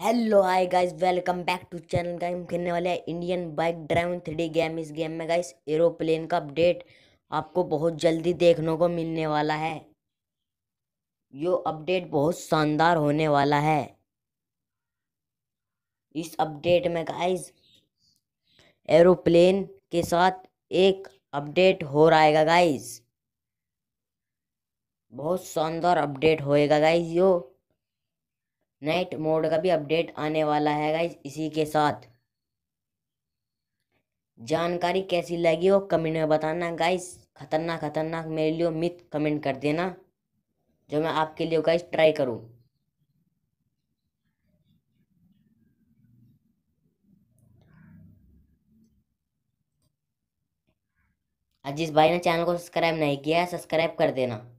hello hi guys welcome back to channel guys हम खेलने वाले हैं Indian bike driving three game इस गेम में गाइस एरोप्लेन का अपडेट आपको बहुत जल्दी देखने को मिलने वाला है यो अपडेट बहुत शानदार होने वाला है इस अपडेट में गाइस एरोप्लेन के साथ एक अपडेट हो रहा है गाइस बहुत शानदार अपडेट होएगा गाइस यो नाइट मोड का भी अपडेट आने वाला है गाइज इसी के साथ जानकारी कैसी लगी हो कमेंट में बताना गाइस खतरनाक खतरनाक मेरे लिए मिथ कमेंट कर देना जो मैं आपके लिए गाइस ट्राई करूँ जिस भाई ने चैनल को सब्सक्राइब नहीं किया है सब्सक्राइब कर देना